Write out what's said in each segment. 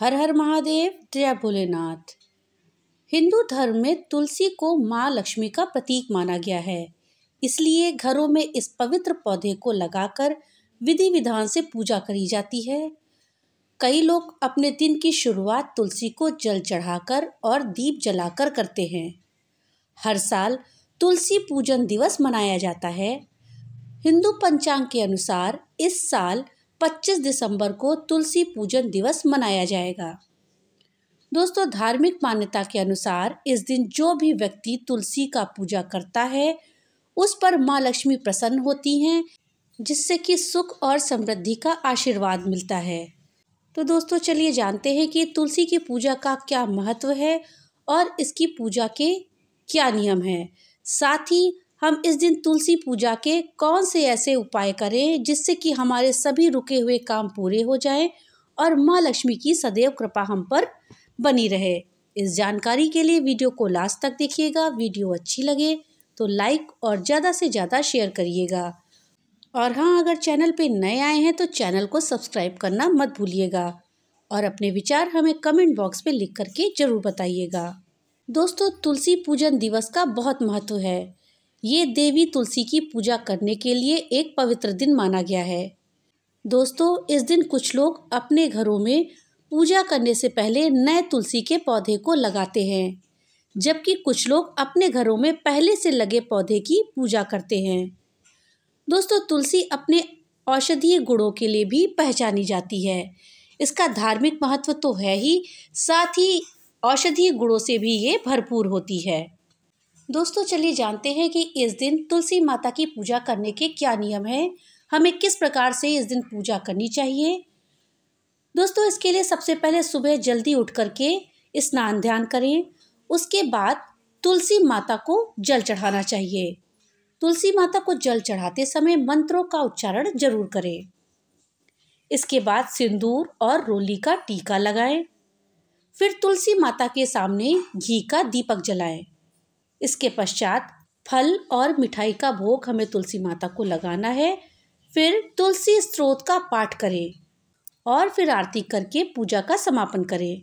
हर हर महादेव जय भोलेनाथ हिंदू धर्म में तुलसी को माँ लक्ष्मी का प्रतीक माना गया है इसलिए घरों में इस पवित्र पौधे को लगाकर विधि विधान से पूजा करी जाती है कई लोग अपने दिन की शुरुआत तुलसी को जल चढ़ाकर और दीप जलाकर करते हैं हर साल तुलसी पूजन दिवस मनाया जाता है हिंदू पंचांग के अनुसार इस साल 25 दिसंबर को तुलसी पूजन दिवस मनाया जाएगा दोस्तों धार्मिक मान्यता के अनुसार इस दिन जो भी व्यक्ति तुलसी का पूजा करता है उस पर माँ लक्ष्मी प्रसन्न होती हैं जिससे कि सुख और समृद्धि का आशीर्वाद मिलता है तो दोस्तों चलिए जानते हैं कि तुलसी की पूजा का क्या महत्व है और इसकी पूजा के क्या नियम हैं साथ ही हम इस दिन तुलसी पूजा के कौन से ऐसे उपाय करें जिससे कि हमारे सभी रुके हुए काम पूरे हो जाएं और माँ लक्ष्मी की सदैव कृपा हम पर बनी रहे इस जानकारी के लिए वीडियो को लास्ट तक देखिएगा वीडियो अच्छी लगे तो लाइक और ज़्यादा से ज़्यादा शेयर करिएगा और हाँ अगर चैनल पे नए आए हैं तो चैनल को सब्सक्राइब करना मत भूलिएगा और अपने विचार हमें कमेंट बॉक्स पे लिख करके ज़रूर बताइएगा दोस्तों तुलसी पूजन दिवस का बहुत महत्व है ये देवी तुलसी की पूजा करने के लिए एक पवित्र दिन माना गया है दोस्तों इस दिन कुछ लोग अपने घरों में पूजा करने से पहले नए तुलसी के पौधे को लगाते हैं जबकि कुछ लोग अपने घरों में पहले से लगे पौधे की पूजा करते हैं दोस्तों तुलसी अपने औषधीय गुणों के लिए भी पहचानी जाती है इसका धार्मिक महत्व तो है ही साथ ही औषधीय गुणों से भी ये भरपूर होती है दोस्तों चलिए जानते हैं कि इस दिन तुलसी माता की पूजा करने के क्या नियम हैं हमें किस प्रकार से इस दिन पूजा करनी चाहिए दोस्तों इसके लिए सबसे पहले सुबह जल्दी उठ करके स्नान ध्यान करें उसके बाद तुलसी माता को जल चढ़ाना चाहिए तुलसी माता को जल चढ़ाते समय मंत्रों का उच्चारण जरूर करें इसके बाद सिंदूर और रोली का टीका लगाएं फिर तुलसी माता के सामने घी का दीपक जलाएं इसके पश्चात फल और मिठाई का भोग हमें तुलसी माता को लगाना है फिर तुलसी स्त्रोत का पाठ करें और फिर आरती करके पूजा का समापन करें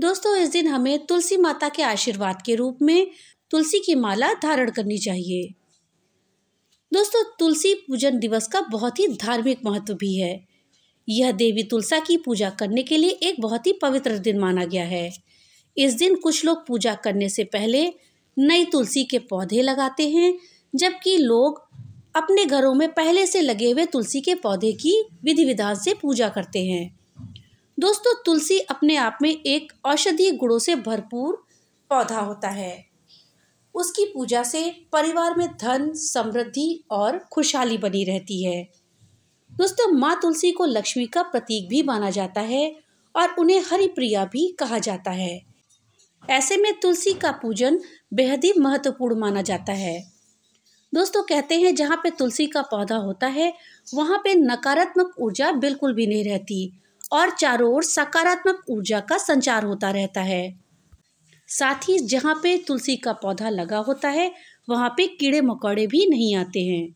दोस्तों इस दिन हमें तुलसी माता के आशीर्वाद के रूप में तुलसी की माला धारण करनी चाहिए दोस्तों तुलसी पूजन दिवस का बहुत ही धार्मिक महत्व भी है यह देवी तुलसा की पूजा करने के लिए एक बहुत ही पवित्र दिन माना गया है इस दिन कुछ लोग पूजा करने से पहले नई तुलसी के पौधे लगाते हैं जबकि लोग अपने घरों में पहले से लगे हुए तुलसी के पौधे की विधि विधान से पूजा करते हैं दोस्तों तुलसी अपने आप में एक औषधीय गुणों से भरपूर पौधा होता है उसकी पूजा से परिवार में धन समृद्धि और खुशहाली बनी रहती है दोस्तों माँ तुलसी को लक्ष्मी का प्रतीक भी माना जाता है और उन्हें हरिप्रिया भी कहा जाता है ऐसे में तुलसी का पूजन बेहद ही महत्वपूर्ण माना जाता है दोस्तों कहते हैं जहाँ पे तुलसी का पौधा होता है वहाँ पे नकारात्मक ऊर्जा बिल्कुल भी नहीं रहती और चारों ओर सकारात्मक ऊर्जा का संचार होता रहता है साथ ही जहाँ पे तुलसी का पौधा लगा होता है वहाँ पे कीड़े मकोड़े भी नहीं आते हैं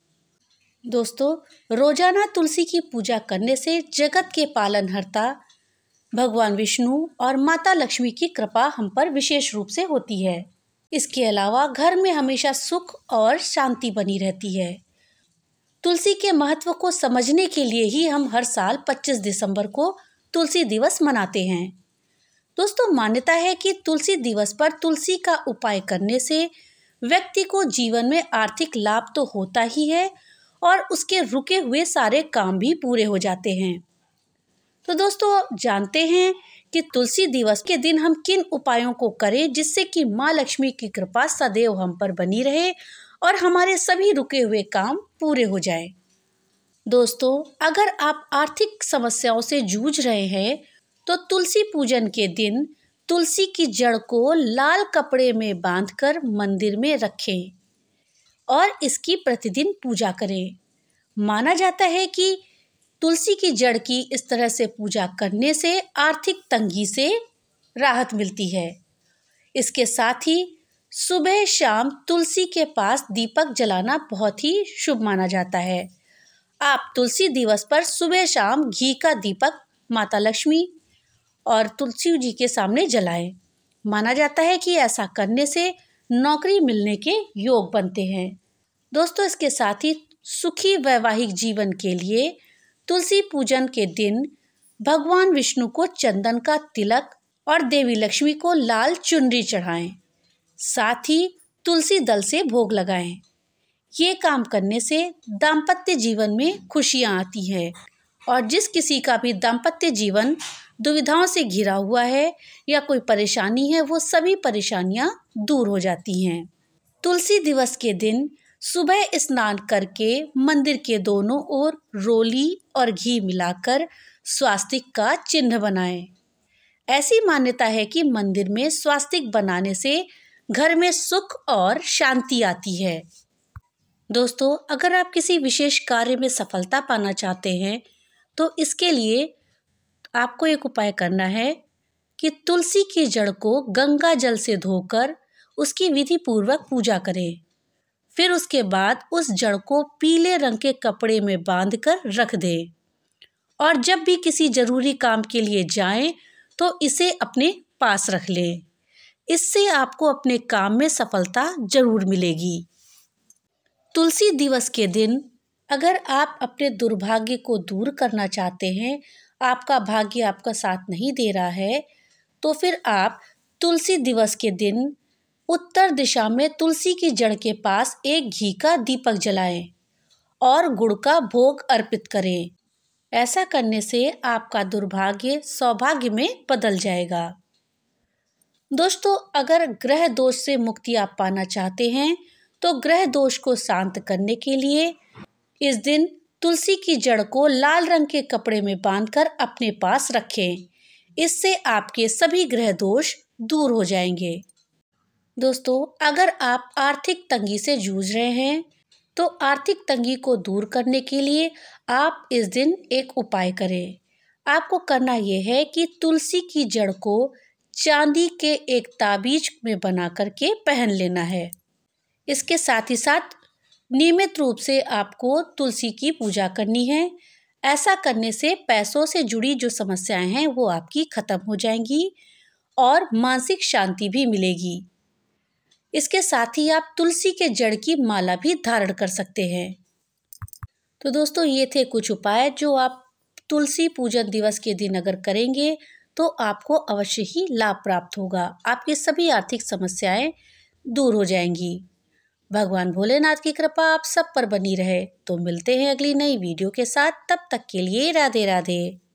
दोस्तों रोजाना तुलसी की पूजा करने से जगत के पालनहर्ता भगवान विष्णु और माता लक्ष्मी की कृपा हम पर विशेष रूप से होती है इसके अलावा घर में हमेशा सुख और शांति बनी रहती है तुलसी के महत्व को समझने के लिए ही हम हर साल 25 दिसंबर को तुलसी दिवस मनाते हैं दोस्तों मान्यता है कि तुलसी दिवस पर तुलसी का उपाय करने से व्यक्ति को जीवन में आर्थिक लाभ तो होता ही है और उसके रुके हुए सारे काम भी पूरे हो जाते हैं तो दोस्तों जानते हैं कि तुलसी दिवस के दिन हम किन उपायों को करें जिससे कि माँ लक्ष्मी की कृपा सदैव हम पर बनी रहे और हमारे सभी रुके हुए काम पूरे हो जाए दोस्तों अगर आप आर्थिक समस्याओं से जूझ रहे हैं तो तुलसी पूजन के दिन तुलसी की जड़ को लाल कपड़े में बांधकर मंदिर में रखें और इसकी प्रतिदिन पूजा करें माना जाता है कि तुलसी की जड़ की इस तरह से पूजा करने से आर्थिक तंगी से राहत मिलती है इसके साथ ही सुबह शाम तुलसी के पास दीपक जलाना बहुत ही शुभ माना जाता है आप तुलसी दिवस पर सुबह शाम घी का दीपक माता लक्ष्मी और तुलसी जी के सामने जलाएं। माना जाता है कि ऐसा करने से नौकरी मिलने के योग बनते हैं दोस्तों इसके साथ ही सुखी वैवाहिक जीवन के लिए तुलसी पूजन के दिन भगवान विष्णु को चंदन का तिलक और देवी लक्ष्मी को लाल चुनरी चढ़ाएं साथ ही तुलसी दल से भोग लगाएं ये काम करने से दाम्पत्य जीवन में खुशियाँ आती है और जिस किसी का भी दाम्पत्य जीवन दुविधाओं से घिरा हुआ है या कोई परेशानी है वो सभी परेशानियाँ दूर हो जाती हैं तुलसी दिवस के दिन सुबह स्नान करके मंदिर के दोनों ओर रोली और घी मिलाकर स्वास्तिक का चिन्ह बनाएं। ऐसी मान्यता है कि मंदिर में स्वास्तिक बनाने से घर में सुख और शांति आती है दोस्तों अगर आप किसी विशेष कार्य में सफलता पाना चाहते हैं तो इसके लिए आपको एक उपाय करना है कि तुलसी की जड़ को गंगा जल से धोकर उसकी विधि पूर्वक पूजा करें फिर उसके बाद उस जड़ को पीले रंग के कपड़े में बांध कर रख दें और जब भी किसी ज़रूरी काम के लिए जाएं तो इसे अपने पास रख लें इससे आपको अपने काम में सफलता ज़रूर मिलेगी तुलसी दिवस के दिन अगर आप अपने दुर्भाग्य को दूर करना चाहते हैं आपका भाग्य आपका साथ नहीं दे रहा है तो फिर आप तुलसी दिवस के दिन उत्तर दिशा में तुलसी की जड़ के पास एक घी का दीपक जलाएं और गुड़ का भोग अर्पित करें ऐसा करने से आपका दुर्भाग्य सौभाग्य में बदल जाएगा दोस्तों अगर ग्रह दोष से मुक्ति आप पाना चाहते हैं तो ग्रह दोष को शांत करने के लिए इस दिन तुलसी की जड़ को लाल रंग के कपड़े में बांधकर अपने पास रखें इससे आपके सभी ग्रह दोष दूर हो जाएंगे दोस्तों अगर आप आर्थिक तंगी से जूझ रहे हैं तो आर्थिक तंगी को दूर करने के लिए आप इस दिन एक उपाय करें आपको करना यह है कि तुलसी की जड़ को चांदी के एक ताबीज में बना करके पहन लेना है इसके साथ ही साथ नियमित रूप से आपको तुलसी की पूजा करनी है ऐसा करने से पैसों से जुड़ी जो समस्याएं हैं वो आपकी ख़त्म हो जाएंगी और मानसिक शांति भी मिलेगी इसके साथ ही आप तुलसी के जड़ की माला भी धारण कर सकते हैं तो दोस्तों ये थे कुछ उपाय जो आप तुलसी पूजन दिवस के दिन अगर करेंगे तो आपको अवश्य ही लाभ प्राप्त होगा आपकी सभी आर्थिक समस्याएं दूर हो जाएंगी भगवान भोलेनाथ की कृपा आप सब पर बनी रहे तो मिलते हैं अगली नई वीडियो के साथ तब तक के लिए राधे राधे